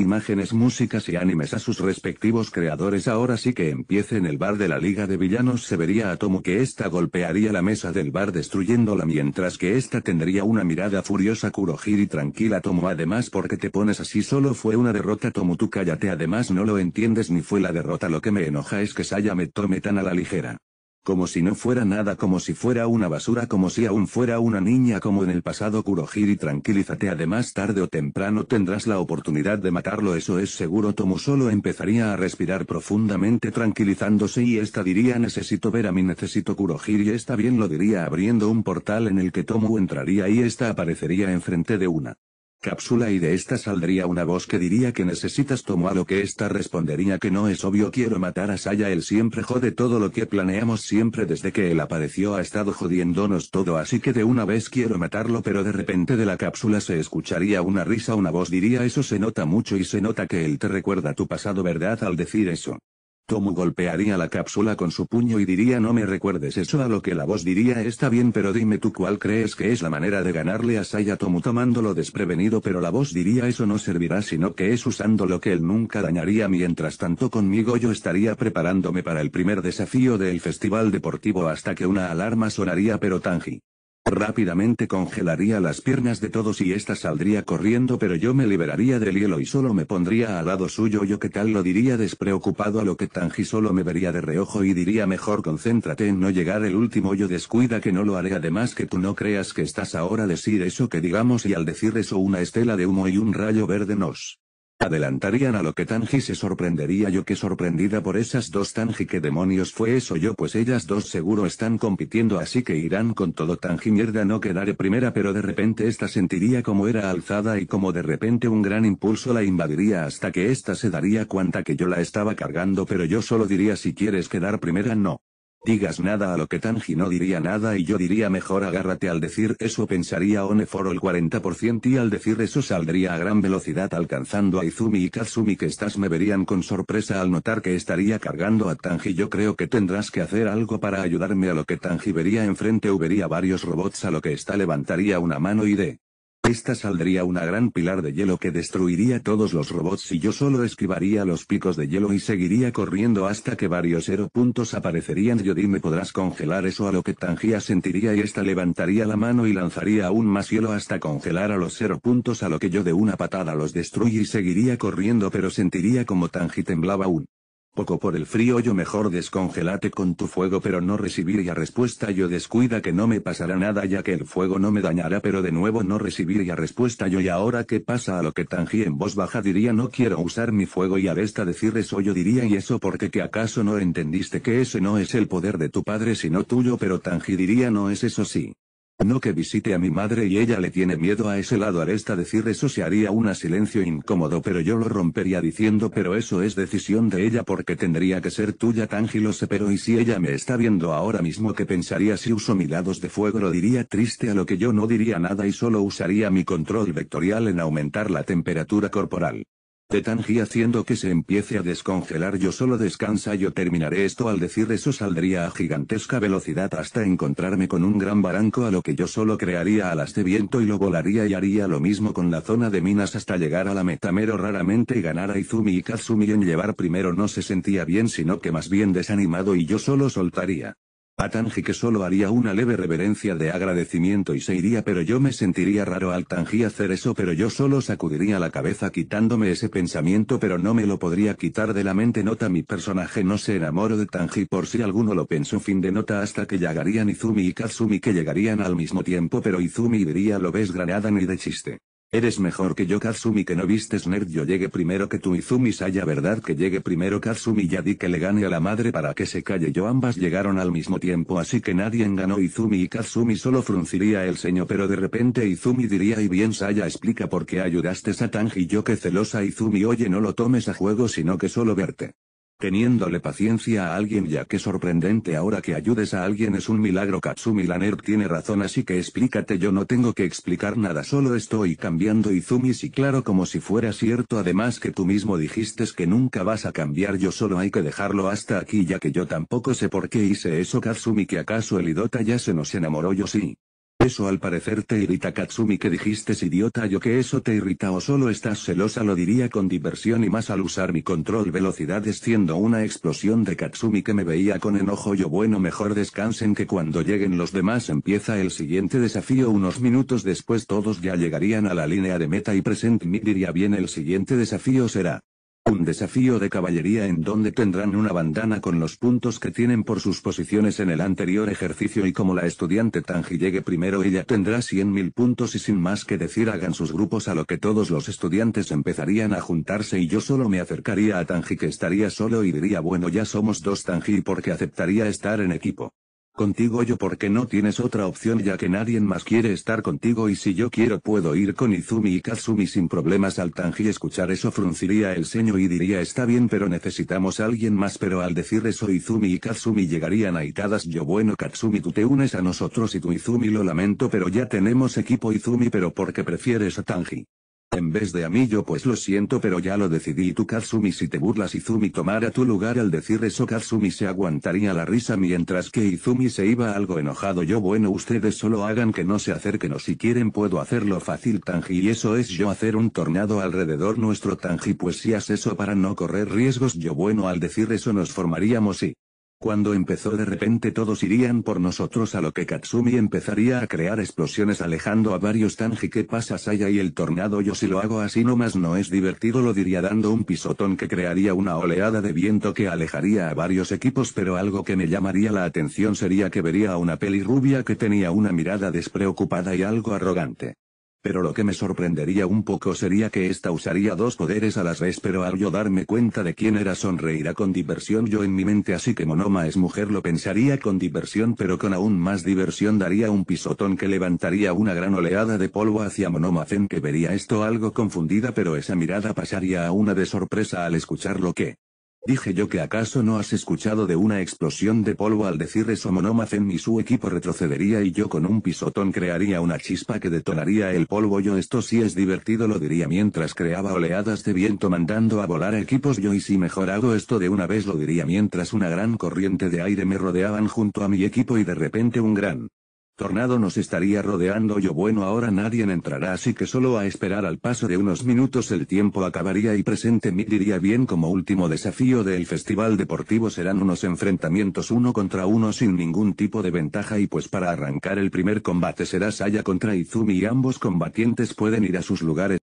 imágenes, músicas y animes a sus respectivos creadores. Ahora sí que empiece en el bar de la Liga de Villanos. Se vería a Tomo que esta golpearía la mesa del bar destruyéndola mientras que esta tendría una mirada furiosa. Kurohiri tranquila Tomo además porque te pones así solo fue una derrota Tomo tú cállate además no lo entiendes ni fue la derrota lo que me enoja es que Saya me tome tan a la ligera. Como si no fuera nada, como si fuera una basura, como si aún fuera una niña, como en el pasado Kurohiri tranquilízate, además tarde o temprano tendrás la oportunidad de matarlo, eso es seguro, Tomu solo empezaría a respirar profundamente tranquilizándose y esta diría necesito ver a mi necesito y esta bien lo diría abriendo un portal en el que Tomu entraría y esta aparecería enfrente de una cápsula y de esta saldría una voz que diría que necesitas a lo que esta respondería que no es obvio quiero matar a Saya él siempre jode todo lo que planeamos siempre desde que él apareció ha estado jodiéndonos todo así que de una vez quiero matarlo pero de repente de la cápsula se escucharía una risa una voz diría eso se nota mucho y se nota que él te recuerda tu pasado verdad al decir eso. Tomu golpearía la cápsula con su puño y diría no me recuerdes eso a lo que la voz diría está bien pero dime tú cuál crees que es la manera de ganarle a Saya Tomu tomándolo desprevenido pero la voz diría eso no servirá sino que es usando lo que él nunca dañaría mientras tanto conmigo yo estaría preparándome para el primer desafío del festival deportivo hasta que una alarma sonaría pero Tanji Rápidamente congelaría las piernas de todos y ésta saldría corriendo pero yo me liberaría del hielo y solo me pondría al lado suyo yo que tal lo diría despreocupado a lo que Tanji solo me vería de reojo y diría mejor concéntrate en no llegar el último yo descuida que no lo haré además que tú no creas que estás ahora decir eso que digamos y al decir eso una estela de humo y un rayo verde nos Adelantarían a lo que Tanji se sorprendería yo que sorprendida por esas dos Tanji que demonios fue eso yo pues ellas dos seguro están compitiendo así que irán con todo Tanji mierda no quedaré primera pero de repente esta sentiría como era alzada y como de repente un gran impulso la invadiría hasta que esta se daría cuenta que yo la estaba cargando pero yo solo diría si quieres quedar primera no digas nada a lo que Tanji no diría nada y yo diría mejor agárrate al decir eso pensaría Oneforo el 40% y al decir eso saldría a gran velocidad alcanzando a Izumi y Kazumi que estás me verían con sorpresa al notar que estaría cargando a Tanji yo creo que tendrás que hacer algo para ayudarme a lo que Tanji vería enfrente o vería varios robots a lo que está levantaría una mano y de esta saldría una gran pilar de hielo que destruiría todos los robots y yo solo esquivaría los picos de hielo y seguiría corriendo hasta que varios cero puntos aparecerían. Yo dime podrás congelar eso a lo que Tangia sentiría y esta levantaría la mano y lanzaría aún más hielo hasta congelar a los cero puntos a lo que yo de una patada los destruí y seguiría corriendo pero sentiría como Tangi temblaba aún. Poco por el frío yo mejor descongelate con tu fuego pero no recibiría respuesta yo descuida que no me pasará nada ya que el fuego no me dañará pero de nuevo no recibiría respuesta yo y ahora qué pasa a lo que Tangi en voz baja diría no quiero usar mi fuego y a esta decir eso yo diría y eso porque que acaso no entendiste que ese no es el poder de tu padre sino tuyo pero Tangi diría no es eso sí. No que visite a mi madre y ella le tiene miedo a ese lado Aresta decir eso se haría una silencio incómodo pero yo lo rompería diciendo pero eso es decisión de ella porque tendría que ser tuya Tangilo sé pero y si ella me está viendo ahora mismo que pensaría si uso mi lados de fuego lo diría triste a lo que yo no diría nada y solo usaría mi control vectorial en aumentar la temperatura corporal de Tanji haciendo que se empiece a descongelar yo solo descansa yo terminaré esto al decir eso saldría a gigantesca velocidad hasta encontrarme con un gran barranco a lo que yo solo crearía alas de viento y lo volaría y haría lo mismo con la zona de minas hasta llegar a la meta mero raramente ganar a Izumi y Kazumi en llevar primero no se sentía bien sino que más bien desanimado y yo solo soltaría a Tanji que solo haría una leve reverencia de agradecimiento y se iría pero yo me sentiría raro al Tanji hacer eso pero yo solo sacudiría la cabeza quitándome ese pensamiento pero no me lo podría quitar de la mente nota mi personaje no se enamoro de Tanji por si alguno lo pensó fin de nota hasta que llegarían Izumi y Katsumi que llegarían al mismo tiempo pero Izumi diría lo ves Granada ni de chiste. Eres mejor que yo Kazumi que no vistes nerd yo llegue primero que tú Izumi Saya verdad que llegue primero Kazumi ya di que le gane a la madre para que se calle yo ambas llegaron al mismo tiempo así que nadie enganó Izumi y Kazumi solo frunciría el ceño pero de repente Izumi diría y bien Saya explica por qué ayudaste a Tanji yo que celosa Izumi oye no lo tomes a juego sino que solo verte. Teniéndole paciencia a alguien ya que sorprendente ahora que ayudes a alguien es un milagro Katsumi Laner tiene razón así que explícate yo no tengo que explicar nada solo estoy cambiando Izumi si claro como si fuera cierto además que tú mismo dijiste que nunca vas a cambiar yo solo hay que dejarlo hasta aquí ya que yo tampoco sé por qué hice eso Katsumi que acaso el idota ya se nos enamoró yo sí. Eso al parecer te irrita Katsumi que dijiste idiota yo que eso te irrita o solo estás celosa lo diría con diversión y más al usar mi control velocidad siendo una explosión de Katsumi que me veía con enojo yo bueno mejor descansen que cuando lleguen los demás empieza el siguiente desafío unos minutos después todos ya llegarían a la línea de meta y present me diría bien el siguiente desafío será un desafío de caballería en donde tendrán una bandana con los puntos que tienen por sus posiciones en el anterior ejercicio y como la estudiante Tanji llegue primero ella tendrá 100.000 puntos y sin más que decir hagan sus grupos a lo que todos los estudiantes empezarían a juntarse y yo solo me acercaría a Tanji que estaría solo y diría bueno ya somos dos Tanji porque aceptaría estar en equipo. Contigo yo porque no tienes otra opción ya que nadie más quiere estar contigo y si yo quiero puedo ir con Izumi y Katsumi sin problemas al Tanji escuchar eso frunciría el ceño y diría está bien pero necesitamos a alguien más pero al decir eso Izumi y Katsumi llegarían aitadas yo bueno Katsumi tú te unes a nosotros y tú Izumi lo lamento pero ya tenemos equipo Izumi pero porque prefieres a Tanji. En vez de a mí yo pues lo siento pero ya lo decidí y tú Katsumi si te burlas Izumi tomara tu lugar al decir eso Katsumi se aguantaría la risa mientras que Izumi se iba algo enojado yo bueno ustedes solo hagan que no se acerquen o si quieren puedo hacerlo fácil Tanji y eso es yo hacer un tornado alrededor nuestro Tanji pues si haces eso para no correr riesgos yo bueno al decir eso nos formaríamos y... Cuando empezó de repente todos irían por nosotros a lo que Katsumi empezaría a crear explosiones alejando a varios Tanji que pasa Saya y el tornado yo si lo hago así nomás no es divertido lo diría dando un pisotón que crearía una oleada de viento que alejaría a varios equipos pero algo que me llamaría la atención sería que vería a una peli rubia que tenía una mirada despreocupada y algo arrogante. Pero lo que me sorprendería un poco sería que ésta usaría dos poderes a las vez pero al yo darme cuenta de quién era sonreirá con diversión yo en mi mente así que Monoma es mujer lo pensaría con diversión pero con aún más diversión daría un pisotón que levantaría una gran oleada de polvo hacia Monoma Zen que vería esto algo confundida pero esa mirada pasaría a una de sorpresa al escuchar lo que Dije yo que acaso no has escuchado de una explosión de polvo al decir eso monomacen y su equipo retrocedería y yo con un pisotón crearía una chispa que detonaría el polvo yo esto sí es divertido lo diría mientras creaba oleadas de viento mandando a volar equipos yo y si mejorado esto de una vez lo diría mientras una gran corriente de aire me rodeaban junto a mi equipo y de repente un gran Tornado nos estaría rodeando yo bueno ahora nadie entrará así que solo a esperar al paso de unos minutos el tiempo acabaría y presente me diría bien como último desafío del festival deportivo serán unos enfrentamientos uno contra uno sin ningún tipo de ventaja y pues para arrancar el primer combate será Saya contra Izumi y ambos combatientes pueden ir a sus lugares